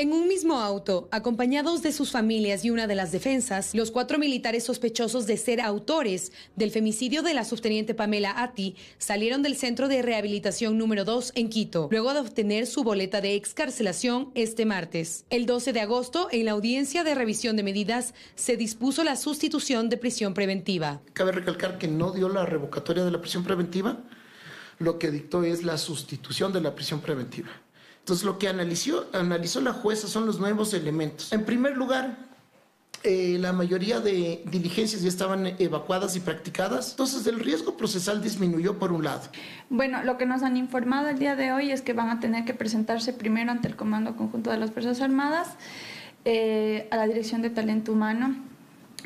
En un mismo auto, acompañados de sus familias y una de las defensas, los cuatro militares sospechosos de ser autores del femicidio de la subteniente Pamela Ati salieron del centro de rehabilitación número 2 en Quito, luego de obtener su boleta de excarcelación este martes. El 12 de agosto, en la audiencia de revisión de medidas, se dispuso la sustitución de prisión preventiva. Cabe recalcar que no dio la revocatoria de la prisión preventiva, lo que dictó es la sustitución de la prisión preventiva. Entonces lo que analizó, analizó la jueza son los nuevos elementos. En primer lugar, eh, la mayoría de diligencias ya estaban evacuadas y practicadas. Entonces el riesgo procesal disminuyó por un lado. Bueno, lo que nos han informado el día de hoy es que van a tener que presentarse primero ante el Comando Conjunto de las Fuerzas Armadas, eh, a la Dirección de Talento Humano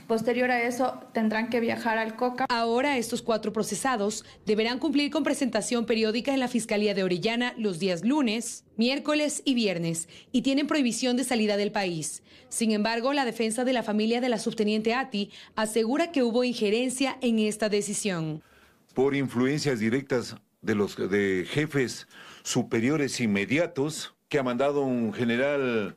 Posterior a eso, tendrán que viajar al COCA. Ahora, estos cuatro procesados deberán cumplir con presentación periódica en la Fiscalía de Orellana los días lunes, miércoles y viernes y tienen prohibición de salida del país. Sin embargo, la defensa de la familia de la subteniente Ati asegura que hubo injerencia en esta decisión. Por influencias directas de los de jefes superiores inmediatos que ha mandado un general,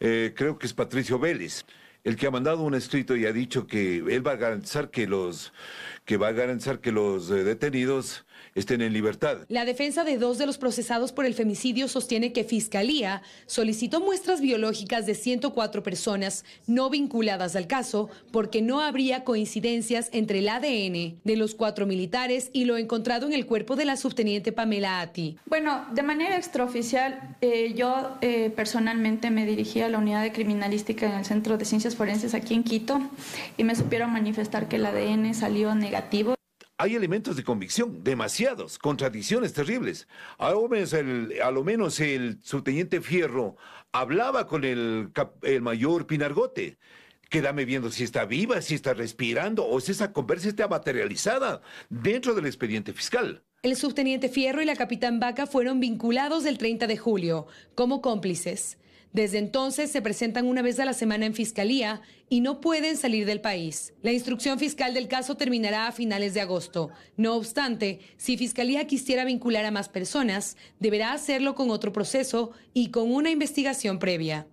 eh, creo que es Patricio Vélez el que ha mandado un escrito y ha dicho que él va a garantizar que los, que va a garantizar que los eh, detenidos estén en libertad. La defensa de dos de los procesados por el femicidio sostiene que Fiscalía solicitó muestras biológicas de 104 personas no vinculadas al caso porque no habría coincidencias entre el ADN de los cuatro militares y lo encontrado en el cuerpo de la subteniente Pamela Ati. Bueno, de manera extraoficial, eh, yo eh, personalmente me dirigí a la unidad de criminalística en el Centro de Ciencias Forenses aquí en Quito y me supieron manifestar que el ADN salió negativo hay elementos de convicción, demasiados, contradicciones terribles. A lo menos el, subteniente Fierro hablaba con el, mayor Pinargote quédame viendo si está viva, si está respirando o si esa conversa está materializada dentro del expediente fiscal. El subteniente Fierro y la capitán Vaca fueron vinculados el 30 de julio como cómplices. Desde entonces se presentan una vez a la semana en fiscalía y no pueden salir del país. La instrucción fiscal del caso terminará a finales de agosto. No obstante, si fiscalía quisiera vincular a más personas, deberá hacerlo con otro proceso y con una investigación previa.